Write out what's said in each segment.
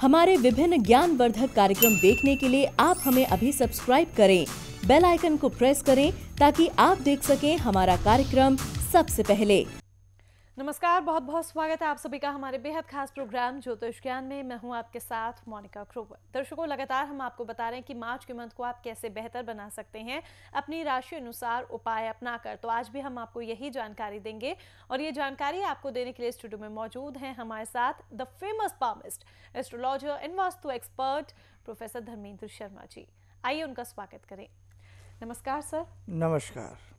हमारे विभिन्न ज्ञानवर्धक कार्यक्रम देखने के लिए आप हमें अभी सब्सक्राइब करें बेल आइकन को प्रेस करें ताकि आप देख सकें हमारा कार्यक्रम सबसे पहले नमस्कार बहुत बहुत स्वागत है आप सभी का हमारे बेहद खास प्रोग्राम ज्योतिष ज्ञान में मैं हूं आपके साथ मोनिका क्रोवर दर्शकों लगातार हम आपको बता रहे हैं कि मार्च के मंथ को आप कैसे बेहतर बना सकते हैं अपनी राशि अनुसार उपाय अपना कर तो आज भी हम आपको यही जानकारी देंगे और ये जानकारी आपको देने के लिए स्टूडियो में मौजूद हैं हमारे साथ the famous palmist astrologer and Vastu expert professor Dharmendra Sharma ji आइए उनका स्वागत करें नमस्कार सर नमस्कार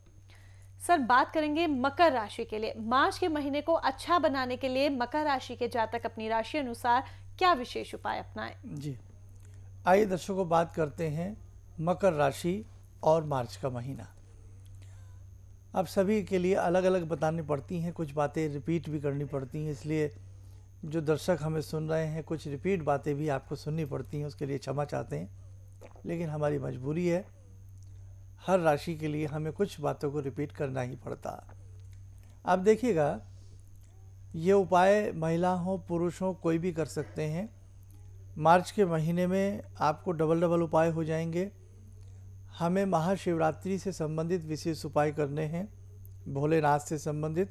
सर बात करेंगे मकर राशि के लिए मार्च के महीने को अच्छा बनाने के लिए मकर राशि के जातक अपनी राशि अनुसार क्या विशेष उपाय अपनाएं जी आइए दर्शकों बात करते हैं मकर राशि और मार्च का महीना अब सभी के लिए अलग अलग बतानी पड़ती हैं कुछ बातें रिपीट भी करनी पड़ती हैं इसलिए जो दर्शक हमें सुन रहे हैं कुछ रिपीट बातें भी आपको सुननी पड़ती हैं उसके लिए क्षमा चाहते हैं लेकिन हमारी मजबूरी है हर राशि के लिए हमें कुछ बातों को रिपीट करना ही पड़ता आप देखिएगा ये उपाय महिला हो पुरुष हो कोई भी कर सकते हैं मार्च के महीने में आपको डबल डबल उपाय हो जाएंगे हमें महाशिवरात्रि से संबंधित विशेष उपाय करने हैं भोलेनाथ से संबंधित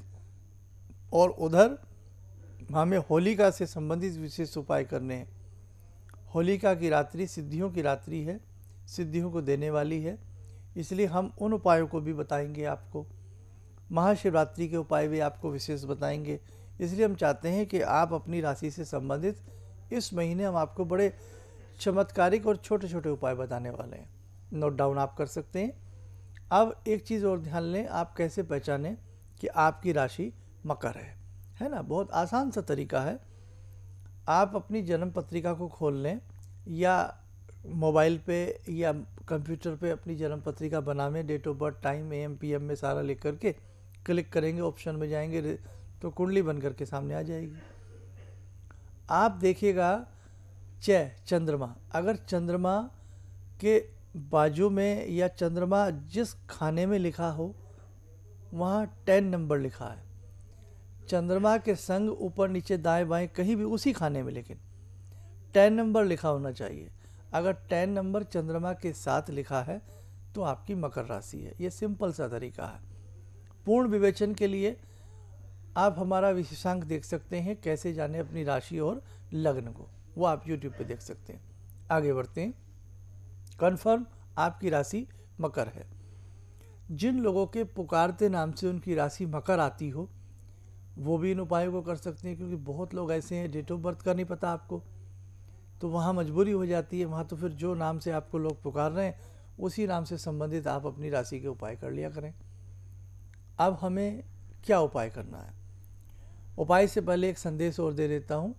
और उधर हमें होलिका से संबंधित विशेष उपाय करने हैं होलिका की रात्रि सिद्धियों की रात्रि है सिद्धियों को देने वाली है इसलिए हम उन उपायों को भी बताएंगे आपको महाशिवरात्रि के उपाय भी आपको विशेष बताएंगे इसलिए हम चाहते हैं कि आप अपनी राशि से संबंधित इस महीने हम आपको बड़े चमत्कारिक और छोटे छोटे उपाय बताने वाले हैं नोट डाउन आप कर सकते हैं अब एक चीज़ और ध्यान लें आप कैसे पहचानें कि आपकी राशि मकर है है ना बहुत आसान सा तरीका है आप अपनी जन्म पत्रिका को खोल लें या मोबाइल पे या कंप्यूटर पे अपनी जन्म पत्रिका बनावें date of birth time A M P M में सारा लिख करके क्लिक करेंगे ऑप्शन में जाएंगे तो कुंडली बन करके सामने आ जाएगी आप देखिएगा चय चंद्रमा अगर चंद्रमा के बाजू में या चंद्रमा जिस खाने में लिखा हो वहाँ टेन नंबर लिखा है चंद्रमा के संग ऊपर नीचे दाएं बाएं कहीं भी उसी खाने में लेकिन टेन नंबर लिखा होना चाहिए अगर टेन नंबर चंद्रमा के साथ लिखा है तो आपकी मकर राशि है ये सिंपल सा तरीका है पूर्ण विवेचन के लिए आप हमारा विशेषांक देख सकते हैं कैसे जाने अपनी राशि और लग्न को वो आप यूट्यूब पे देख सकते हैं आगे बढ़ते हैं कन्फर्म आपकी राशि मकर है जिन लोगों के पुकारते नाम से उनकी राशि मकर आती हो वो भी इन उपायों को कर सकते हैं क्योंकि बहुत लोग ऐसे हैं डेट ऑफ बर्थ का नहीं पता आपको तो वहाँ मजबूरी हो जाती है वहाँ तो फिर जो नाम से आपको लोग पुकार रहे हैं उसी नाम से संबंधित आप अपनी राशि के उपाय कर लिया करें अब हमें क्या उपाय करना है उपाय से पहले एक संदेश और दे देता हूँ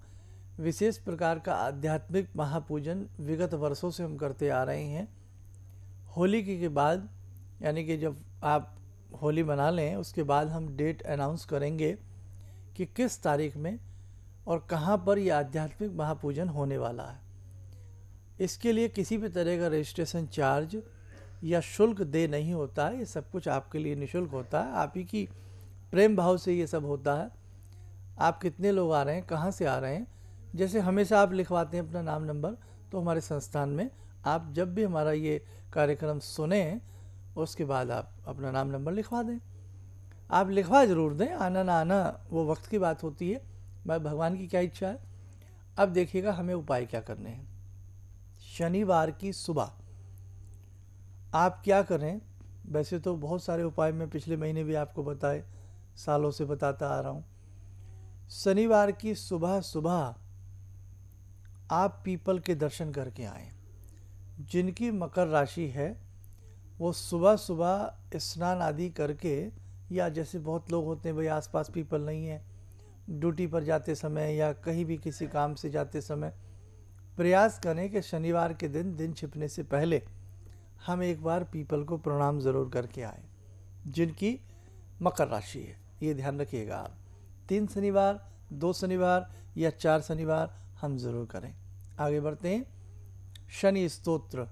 विशेष प्रकार का आध्यात्मिक महापूजन विगत वर्षों से हम करते आ रहे हैं होली के, के बाद यानी कि जब आप होली मना लें उसके बाद हम डेट अनाउंस करेंगे कि किस तारीख में और कहाँ पर यह आध्यात्मिक महापूजन होने वाला है इसके लिए किसी भी तरह का रजिस्ट्रेशन चार्ज या शुल्क दे नहीं होता है ये सब कुछ आपके लिए निशुल्क होता है आप ही की प्रेम भाव से ये सब होता है आप कितने लोग आ रहे हैं कहाँ से आ रहे हैं जैसे हमेशा आप लिखवाते हैं अपना नाम नंबर तो हमारे संस्थान में आप जब भी हमारा ये कार्यक्रम सुने उसके बाद आप अपना नाम नंबर लिखवा दें आप लिखवा ज़रूर दें आना ना आना वो वक्त की बात होती है भाई भगवान की क्या इच्छा है अब देखिएगा हमें उपाय क्या करने हैं शनिवार की सुबह आप क्या करें वैसे तो बहुत सारे उपाय मैं पिछले महीने भी आपको बताए सालों से बताता आ रहा हूँ शनिवार की सुबह सुबह आप पीपल के दर्शन करके आए जिनकी मकर राशि है वो सुबह सुबह स्नान आदि करके या जैसे बहुत लोग होते हैं भाई आसपास पीपल नहीं है ड्यूटी पर जाते समय या कहीं भी किसी काम से जाते समय प्रयास करें कि शनिवार के दिन दिन छिपने से पहले हम एक बार पीपल को प्रणाम ज़रूर करके आए जिनकी मकर राशि है ये ध्यान रखिएगा आप तीन शनिवार दो शनिवार या चार शनिवार हम ज़रूर करें आगे बढ़ते हैं शनि स्तोत्र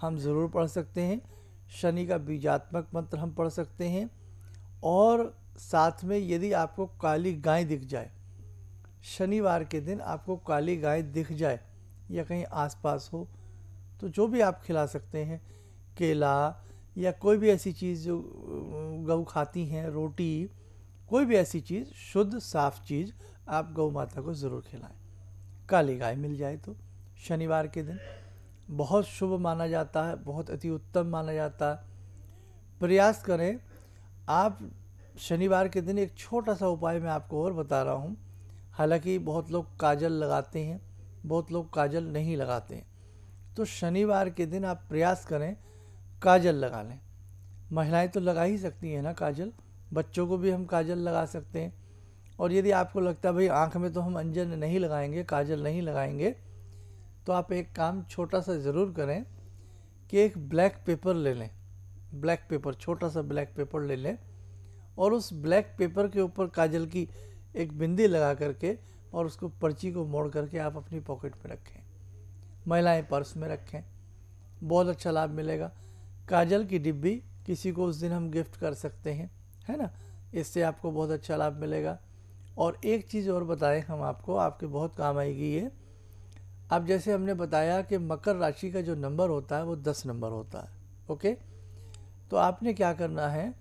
हम ज़रूर पढ़ सकते हैं शनि का बीजात्मक मंत्र हम पढ़ सकते हैं और साथ में यदि आपको काली गाय दिख जाए शनिवार के दिन आपको काली गाय दिख जाए या कहीं आसपास हो तो जो भी आप खिला सकते हैं केला या कोई भी ऐसी चीज़ जो गऊ खाती हैं रोटी कोई भी ऐसी चीज़ शुद्ध साफ चीज़ आप गौ माता को ज़रूर खिलाएं काली गाय मिल जाए तो शनिवार के दिन बहुत शुभ माना जाता है बहुत अति उत्तम माना जाता है प्रयास करें आप शनिवार के दिन एक छोटा सा उपाय मैं आपको और बता रहा हूँ हालांकि बहुत लोग काजल लगाते हैं बहुत लोग काजल नहीं लगाते हैं तो शनिवार के दिन आप प्रयास करें काजल लगा लें महिलाएं तो लगा ही सकती हैं ना काजल बच्चों को भी हम काजल लगा सकते हैं और यदि आपको लगता है भाई आँख में तो हम अंजन नहीं लगाएंगे काजल नहीं लगाएंगे तो आप एक काम छोटा सा ज़रूर करें कि एक ब्लैक पेपर ले लें ब्लैक पेपर छोटा सा ब्लैक पेपर ले लें और उस ब्लैक पेपर के ऊपर काजल की एक बिंदी लगा करके और उसको पर्ची को मोड़ करके आप अपनी पॉकेट में रखें महिलाएं पर्स में रखें बहुत अच्छा लाभ मिलेगा काजल की डिब्बी किसी को उस दिन हम गिफ्ट कर सकते हैं है ना इससे आपको बहुत अच्छा लाभ मिलेगा और एक चीज़ और बताएं हम आपको आपके बहुत काम आएगी ये अब जैसे हमने बताया कि मकर राशि का जो नंबर होता है वो दस नंबर होता है ओके तो आपने क्या करना है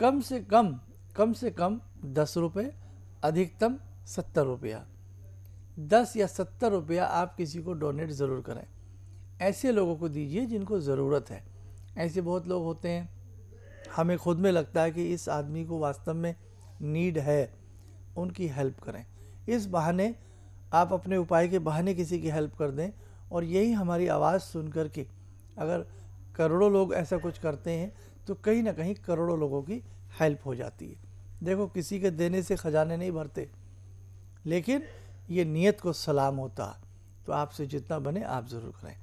कम से कम कम से कम दस रुपये अधिकतम सत्तर रुपया दस या सत्तर रुपया आप किसी को डोनेट ज़रूर करें ऐसे लोगों को दीजिए जिनको ज़रूरत है ऐसे बहुत लोग होते हैं हमें खुद में लगता है कि इस आदमी को वास्तव में नीड है उनकी हेल्प करें इस बहाने आप अपने उपाय के बहाने किसी की हेल्प कर दें और यही हमारी आवाज़ सुन करके के अगर करोड़ों लोग ऐसा कुछ करते हैं तो कहीं ना कहीं करोड़ों लोगों की हेल्प हो जाती है देखो किसी के देने से ख़जाने नहीं भरते लेकिन ये नियत को सलाम होता तो आपसे जितना बने आप ज़रूर करें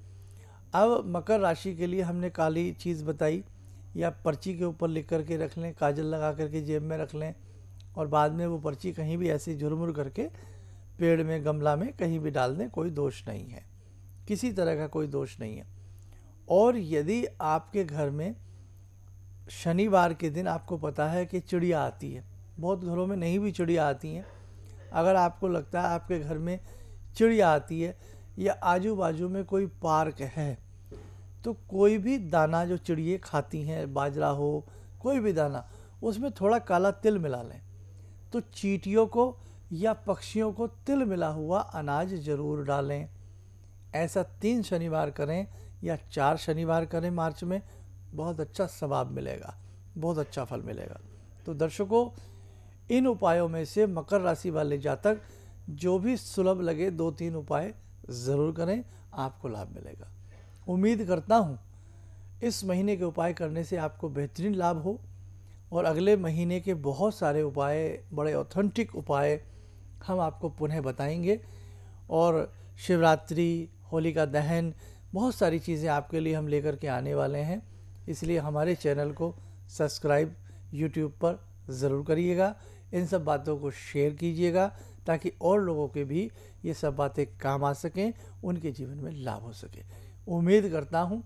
अब मकर राशि के लिए हमने काली चीज़ बताई या पर्ची के ऊपर लिख करके रख लें काजल लगा करके जेब में रख लें और बाद में वो पर्ची कहीं भी ऐसे झुरमुर करके पेड़ में गमला में कहीं भी डाल दें कोई दोष नहीं है किसी तरह का कोई दोष नहीं है और यदि आपके घर में शनिवार के दिन आपको पता है कि चिड़िया आती है बहुत घरों में नहीं भी चिड़िया आती हैं अगर आपको लगता है आपके घर में चिड़िया आती है या आजू बाजू में कोई पार्क है तो कोई भी दाना जो चिड़िए खाती हैं बाजरा हो कोई भी दाना उसमें थोड़ा काला तिल मिला लें तो चीटियों को या पक्षियों को तिल मिला हुआ अनाज ज़रूर डालें ऐसा तीन शनिवार करें या चार शनिवार करें मार्च में बहुत अच्छा सवाब मिलेगा बहुत अच्छा फल मिलेगा तो दर्शकों इन उपायों में से मकर राशि वाले जातक जो भी सुलभ लगे दो तीन उपाय ज़रूर करें आपको लाभ मिलेगा उम्मीद करता हूँ इस महीने के उपाय करने से आपको बेहतरीन लाभ हो और अगले महीने के बहुत सारे उपाय बड़े ऑथेंटिक उपाय हम आपको पुनः बताएंगे और शिवरात्रि होली का दहन बहुत सारी चीज़ें आपके लिए हम लेकर के आने वाले हैं इसलिए हमारे चैनल को सब्सक्राइब यूट्यूब पर ज़रूर करिएगा इन सब बातों को शेयर कीजिएगा ताकि और लोगों के भी ये सब बातें काम आ सकें उनके जीवन में लाभ हो सके उम्मीद करता हूँ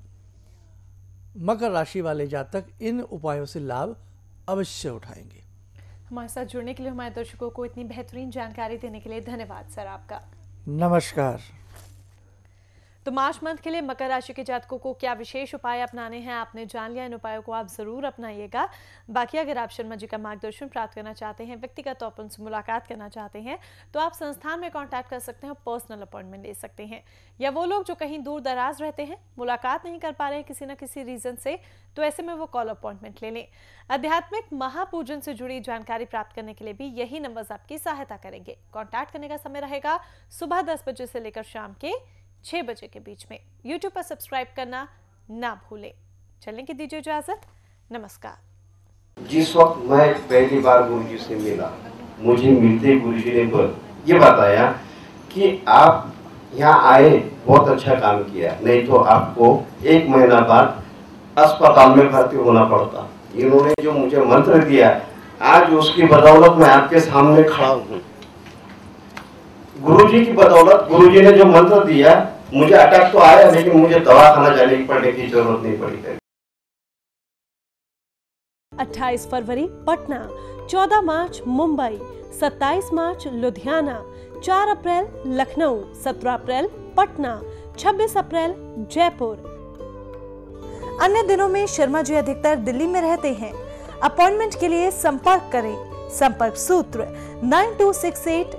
मकर राशि वाले जातक इन उपायों से लाभ अवश्य उठाएंगे हमारे साथ जुड़ने के लिए हमारे दर्शकों को इतनी बेहतरीन जानकारी देने के लिए धन्यवाद सर आपका नमस्कार तो मार्च मंथ के लिए मकर राशि के जातकों को क्या विशेष उपाय अपनाने हैं आपने जान लिया इन उपायों को आप जरूर अपनाइएगा बाकी अगर आप शर्मा जी का मार्गदर्शन प्राप्त करना चाहते हैं व्यक्तिगत तौर पर उनसे मुलाकात करना चाहते हैं तो आप संस्थान में कॉन्टैक्ट कर सकते हैं और पर्सनल अपॉइंटमेंट ले सकते हैं या वो लोग जो कहीं दूर दराज रहते हैं मुलाकात नहीं कर पा रहे हैं किसी न किसी रीजन से तो ऐसे में वो कॉल अपॉइंटमेंट ले लें आध्यात्मिक महापूजन से जुड़ी जानकारी प्राप्त करने के लिए भी यही नंबर आपकी सहायता करेंगे कॉन्टैक्ट करने का समय रहेगा सुबह दस बजे से लेकर शाम के छह बजे के बीच में YouTube पर सब्सक्राइब करना ना भूले चलने की दीजिए इजाज़त नमस्कार जिस वक्त मैं पहली बार गुरु जी से मिला मुझे मिलते गुरु जी ने बोल ये बताया कि आप यहाँ आए बहुत अच्छा काम किया नहीं तो आपको एक महीना बाद अस्पताल में भर्ती होना पड़ता इन्होंने जो मुझे मंत्र दिया आज उसकी बदौलत मैं आपके सामने खड़ा हूँ गुरुजी की बदौलत गुरुजी ने जो मंत्र दिया मुझे अटैक तो आया लेकिन मुझे दवा खाना जाने की पड़ने की जरूरत नहीं पड़ी 28 फरवरी पटना 14 मार्च मुंबई 27 मार्च लुधियाना 4 अप्रैल लखनऊ 17 अप्रैल पटना 26 अप्रैल जयपुर अन्य दिनों में शर्मा जी अधिकतर दिल्ली में रहते हैं अपॉइंटमेंट के लिए संपर्क करें संपर्क सूत्र नाइन टू सिक्स एट